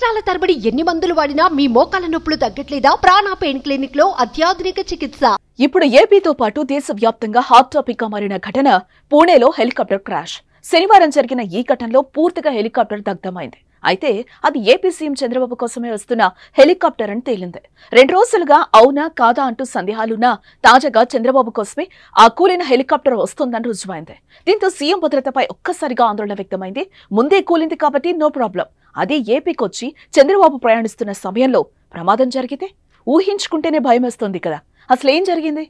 సంవత్సరాల తరబడి ఎన్ని మందులు వాడినా మీ మోకాల నొప్పులు తగ్గట్లేదా ప్రాణ పెయిన్ క్లినిక్ లో అత్యాధునిక చికిత్స ఇప్పుడు ఏపీతో పాటు దేశవ్యాప్తంగా హాట్ టాపిక్ గా మారిన ఘటన పూణేలో హెలికాప్టర్ క్రాష్ శనివారం జరిగిన ఈ ఘటనలో పూర్తిగా హెలికాప్టర్ దగ్ధమైంది అయితే అది ఏపీ సీఎం చంద్రబాబు కోసమే వస్తున్న హెలికాప్టర్ అని తేలింది రెండు రోజులుగా అవునా కాదా అంటూ సందేహాలున్నా తాజాగా చంద్రబాబు కోసమే ఆ కూలిన హెలికాప్టర్ వస్తుందని రుజువైంది దీంతో సీఎం భద్రతపై ఒక్కసారిగా ఆందోళన వ్యక్తమైంది ముందే కూలింది కాబట్టి నో ప్రాబ్లం అదే ఏపీకొచ్చి చంద్రబాబు ప్రయాణిస్తున్న సమయంలో ప్రమాదం జరిగితే ఊహించుకుంటేనే భయమేస్తోంది కదా అసలేం జరిగింది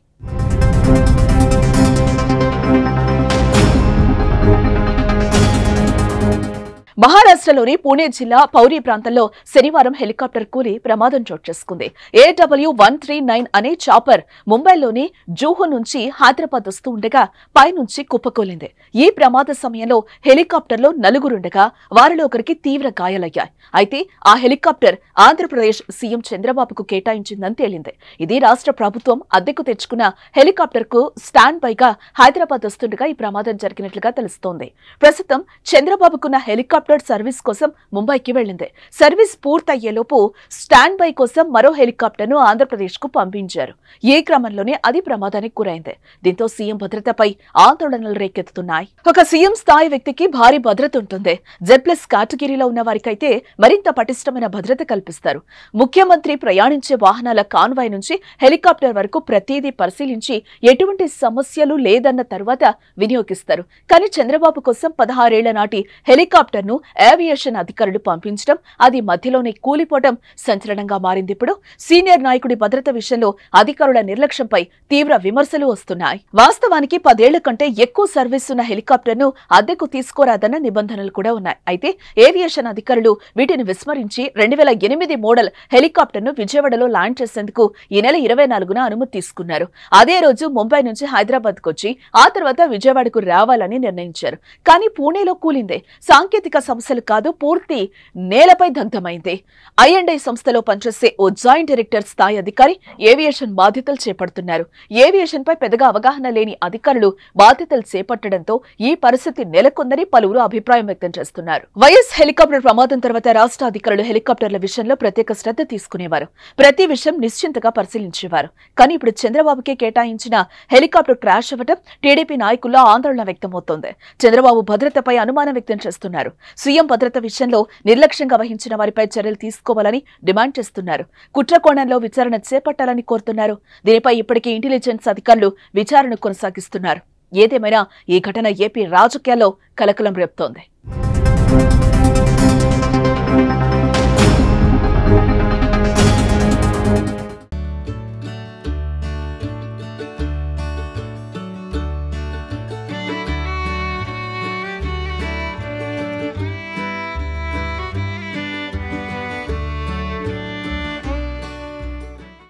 మహారాష్ట్రలోని పూణే జిల్లా పౌరీ ప్రాంతంలో శనివారం హెలికాప్టర్ కూలి ప్రమాదం చోటు చేసుకుంది ఏడబ్ల్యూ వన్ త్రీ నైన్ అనే చాపర్ ముంబైలోని జూహు నుంచి హైదరాబాద్ వస్తూ ఉండగా పైనుంచి కుప్పకూలింది ఈ ప్రమాద సమయంలో హెలికాప్టర్లో నలుగురుండగా వారిలో ఒకరికి తీవ్ర గాయాలయ్యాయి అయితే ఆ హెలికాప్టర్ ఆంధ్రప్రదేశ్ సీఎం చంద్రబాబుకు కేటాయించిందని తేలింది ఇది రాష్ట్ర ప్రభుత్వం అద్దెకు తెచ్చుకున్న హెలికాప్టర్ కు స్టాండ్ బైగా హైదరాబాద్ వస్తుండగా ఈ ప్రమాదం జరిగినట్లుగా తెలుస్తోంది ప్రస్తుతం చంద్రబాబుకున్న హెలికాప్టర్ డాప్లర్ సర్వీస్ కోసం ముంబైకి వెళ్లింది సర్వీస్ పూర్తయ్యేలోపు స్టాండ్ బై కోసం మరో హెలికాప్టర్ను ఆంధ్రప్రదేశ్కు పంపించారు ఏ క్రమంలోనే అది ప్రమాదానికి గురైంది దీంతో సీఎం భద్రతపై ఆందోళనలు రేకెత్తుతున్నాయి ఒక సీఎం స్థాయి వ్యక్తికి భారీ భద్రత ఉంటుంది జెప్లస్ కేటగిరీలో ఉన్న వారికైతే మరింత పటిష్టమైన భద్రత కల్పిస్తారు ముఖ్యమంత్రి ప్రయాణించే వాహనాల కాన్వాయ్ నుంచి హెలికాప్టర్ వరకు ప్రతిదీ పరిశీలించి ఎటువంటి సమస్యలు లేదన్న తర్వాత వినియోగిస్తారు కానీ చంద్రబాబు కోసం పదహారేళ్ల నాటి హెలికాప్టర్ను ఏవియేషన్ అధికారులు పంపించడం అది మధ్యలోనే కూలిపోవడం సంచలనంగా మారింది ఇప్పుడు సీనియర్ నాయకుడి భద్రత విషయంలో అధికారుల నిర్లక్ష్యంపై తీవ్ర విమర్శలు వస్తున్నాయి వాస్తవానికి పదేళ్ల కంటే ఎక్కువ సర్వీస్ ఉన్న హెలికాప్టర్ను అద్దెకు తీసుకోరాదన్న నిబంధనలు కూడా ఉన్నాయి అయితే ఏవియేషన్ అధికారులు వీటిని విస్మరించి రెండు వేల ఎనిమిది మోడల్ హెలికాప్టర్ను విజయవాడలో ల్యాండ్ చేసేందుకు ఈ నెల ఇరవై నాలుగున అనుమతి తీసుకున్నారు అదే రోజు ముంబై నుంచి హైదరాబాద్కు వచ్చి ఆ తర్వాత విజయవాడకు రావాలని నిర్ణయించారు కానీ పూణేలో కూలిందే సాంకేతిక సమస్యలు కాదు పూర్తి నేలపై దగ్ధమైంది ఐఎండ్ఐ సంస్థలో పనిచేసే ఓ జాయింట్ డైరెక్టర్ స్థాయి అధికారి ఏవియేషన్ బాధ్యతలు చేపడుతున్నారు ఏవియేషన్ పై పెద్దగా అవగాహన లేని అధికారులు బాధ్యతలు చేపట్టడంతో ఈ పరిస్థితి నెలకొందని పలువురు అభిప్రాయం వ్యక్తం చేస్తున్నారు వైఎస్ హెలికాప్టర్ ప్రమాదం తర్వాత రాష్ట్ర అధికారులు హెలికాప్టర్ల విషయంలో ప్రత్యేక శ్రద్ధ తీసుకునేవారు ప్రతి విషయం నిశ్చింతగా పరిశీలించేవారు కానీ ఇప్పుడు చంద్రబాబుకే కేటాయించిన హెలికాప్టర్ క్రాష్ అవ్వడం టీడీపీ నాయకుల్లో ఆందోళన వ్యక్తమవుతోంది చంద్రబాబు భద్రతపై అనుమానం వ్యక్తం చేస్తున్నారు సీఎం భద్రత విషయంలో నిర్లక్ష్యంగా వహించిన వారిపై చర్యలు తీసుకోవాలని డిమాండ్ చేస్తున్నారు కుట్రకోణంలో విచారణ చేపట్టాలని కోరుతున్నారు దీనిపై ఇప్పటికే ఇంటెలిజెన్స్ అధికారులు విచారణ కొనసాగిస్తున్నారు ఏదేమైనా ఈ ఘటన ఏపీ రాజకీయాల్లో కలకలం రేపుతోంది